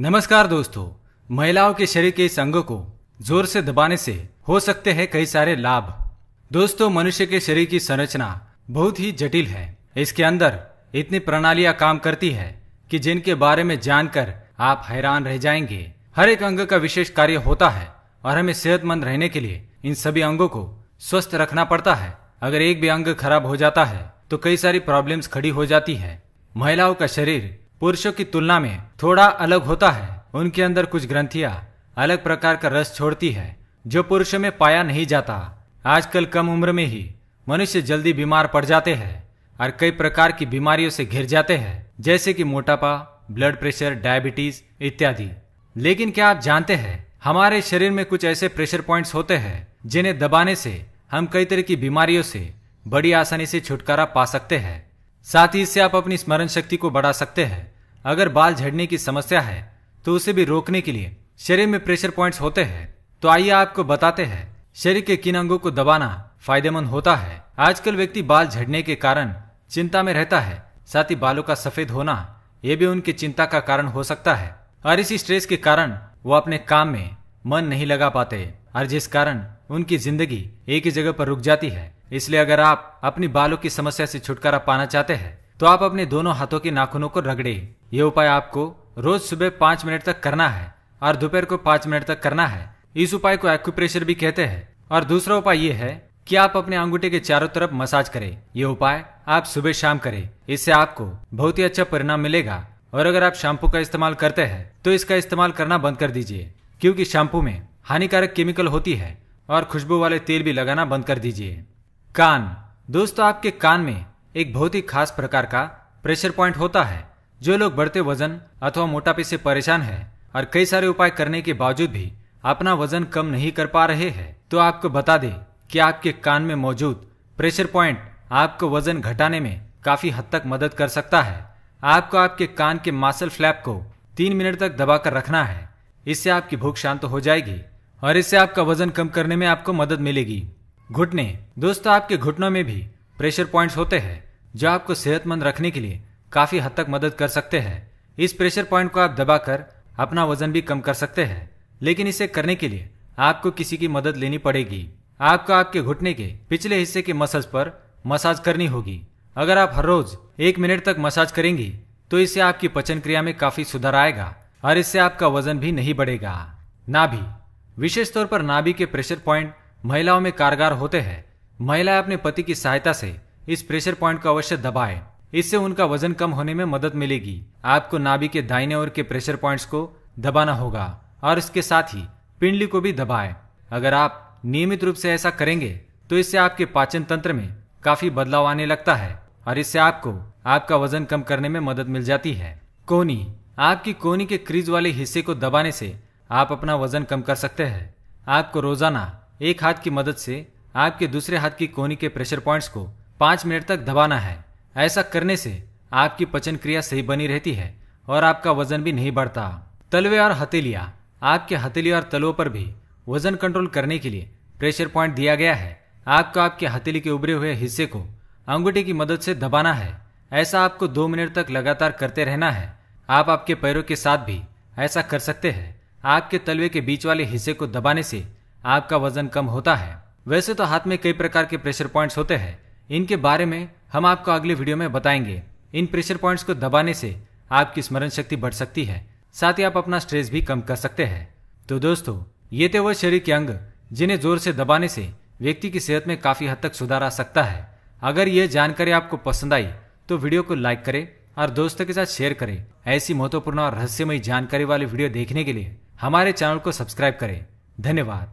नमस्कार दोस्तों महिलाओं के शरीर के इस अंग को जोर से दबाने से हो सकते हैं कई सारे लाभ दोस्तों मनुष्य के शरीर की संरचना बहुत ही जटिल है इसके अंदर इतनी प्रणालियां काम करती है कि जिनके बारे में जानकर आप हैरान रह जाएंगे हर एक अंग का विशेष कार्य होता है और हमें सेहतमंद रहने के लिए इन सभी अंगों को स्वस्थ रखना पड़ता है अगर एक भी अंग खराब हो जाता है तो कई सारी प्रॉब्लम्स खड़ी हो जाती है महिलाओं का शरीर पुरुषों की तुलना में थोड़ा अलग होता है उनके अंदर कुछ ग्रंथियां अलग प्रकार का रस छोड़ती है जो पुरुषों में पाया नहीं जाता आजकल कम उम्र में ही मनुष्य जल्दी बीमार पड़ जाते हैं और कई प्रकार की बीमारियों से घिर जाते हैं जैसे कि मोटापा ब्लड प्रेशर डायबिटीज इत्यादि लेकिन क्या आप जानते हैं हमारे शरीर में कुछ ऐसे प्रेशर पॉइंट्स होते हैं जिन्हें दबाने से हम कई तरह की बीमारियों से बड़ी आसानी से छुटकारा पा सकते हैं साथ ही इससे आप अपनी स्मरण शक्ति को बढ़ा सकते हैं अगर बाल झड़ने की समस्या है तो उसे भी रोकने के लिए शरीर में प्रेशर पॉइंट्स होते हैं तो आइए आपको बताते हैं शरीर के किन अंगों को दबाना फायदेमंद होता है आजकल व्यक्ति बाल झड़ने के कारण चिंता में रहता है साथ ही बालों का सफेद होना यह भी उनकी चिंता का कारण हो सकता है और इसी स्ट्रेस के कारण वो अपने काम में मन नहीं लगा पाते और जिस कारण उनकी जिंदगी एक ही जगह पर रुक जाती है इसलिए अगर आप अपनी बालों की समस्या से छुटकारा पाना चाहते हैं तो आप अपने दोनों हाथों के नाखूनों को रगड़े ये उपाय आपको रोज सुबह पांच मिनट तक करना है और दोपहर को पांच मिनट तक करना है इस उपाय को एक्यूप्रेशर भी कहते हैं और दूसरा उपाय ये है कि आप अपने अंगूठे के चारों तरफ मसाज करें ये उपाय आप सुबह शाम करें इससे आपको बहुत ही अच्छा परिणाम मिलेगा और अगर आप शैम्पू का इस्तेमाल करते हैं तो इसका इस्तेमाल करना बंद कर दीजिए क्योंकि शैम्पू में हानिकारक केमिकल होती है और खुशबू वाले तेल भी लगाना बंद कर दीजिए कान दोस्तों आपके कान में एक बहुत ही खास प्रकार का प्रेशर पॉइंट होता है जो लोग बढ़ते वजन अथवा मोटापे से परेशान है और कई सारे उपाय करने के बावजूद भी अपना वजन कम नहीं कर पा रहे हैं तो आपको बता दें कि आपके कान में मौजूद प्रेशर पॉइंट आपको वजन घटाने में काफी हद तक मदद कर सकता है आपको आपके कान के मासल फ्लैप को तीन मिनट तक दबाकर रखना है इससे आपकी भूख शांत हो जाएगी और इससे आपका वजन कम करने में आपको मदद मिलेगी घुटने दोस्तों आपके घुटनों में भी प्रेशर पॉइंट्स होते हैं जो आपको सेहतमंद रखने के लिए काफ़ी हद तक मदद कर सकते हैं इस प्रेशर पॉइंट को आप दबाकर अपना वजन भी कम कर सकते हैं लेकिन इसे करने के लिए आपको किसी की मदद लेनी पड़ेगी आपको आपके घुटने के पिछले हिस्से के मसल्स पर मसाज करनी होगी अगर आप हर रोज एक मिनट तक मसाज करेंगी तो इससे आपकी पचन क्रिया में काफी सुधार आएगा और इससे आपका वजन भी नहीं बढ़ेगा नाभि विशेष तौर पर नाभि के प्रेशर पॉइंट महिलाओं में कारगर होते हैं महिलाएं अपने पति की सहायता से इस प्रेशर पॉइंट को अवश्य दबाए इससे उनका वजन कम होने में मदद मिलेगी आपको नाभि के दाहिने ओर के प्रेशर पॉइंट्स को दबाना होगा और इसके साथ ही पिंडली को भी दबाए अगर आप नियमित रूप से ऐसा करेंगे तो इससे आपके पाचन तंत्र में काफी बदलाव आने लगता है और इससे आपको आपका वजन कम करने में मदद मिल जाती है कोनी आपकी कोनी के क्रीज वाले हिस्से को दबाने से आप अपना वजन कम कर सकते हैं आपको रोजाना एक हाथ की मदद से आपके दूसरे हाथ की कोनी के प्रेशर पॉइंट्स को पाँच मिनट तक दबाना है ऐसा करने से आपकी पचन क्रिया सही बनी रहती है और आपका वजन भी नहीं बढ़ता तलवे और हथेलिया आपके हथेली और तलवों पर भी वजन कंट्रोल करने के लिए प्रेशर पॉइंट दिया गया है आपको आपके हथेली के उभरे हुए हिस्से को अंगूठे की मदद से दबाना है ऐसा आपको दो मिनट तक लगातार करते रहना है आप आपके पैरों के साथ भी ऐसा कर सकते हैं आपके तलवे के बीच वाले हिस्से को दबाने से आपका वजन कम होता है वैसे तो हाथ में कई प्रकार के प्रेशर पॉइंट्स होते हैं इनके बारे में हम आपको अगले वीडियो में बताएंगे इन प्रेशर पॉइंट्स को दबाने से आपकी स्मरण शक्ति बढ़ सकती है साथ ही आप अपना स्ट्रेस भी कम कर सकते हैं तो दोस्तों ये थे वह शरीर के अंग जिन्हें जोर से दबाने से व्यक्ति की सेहत में काफी हद तक सुधार आ सकता है अगर ये जानकारी आपको पसंद आई तो वीडियो को लाइक करें और दोस्तों के साथ शेयर करें ऐसी महत्वपूर्ण और रहस्यमयी जानकारी वाली वीडियो देखने के लिए हमारे चैनल को सब्सक्राइब करें धन्यवाद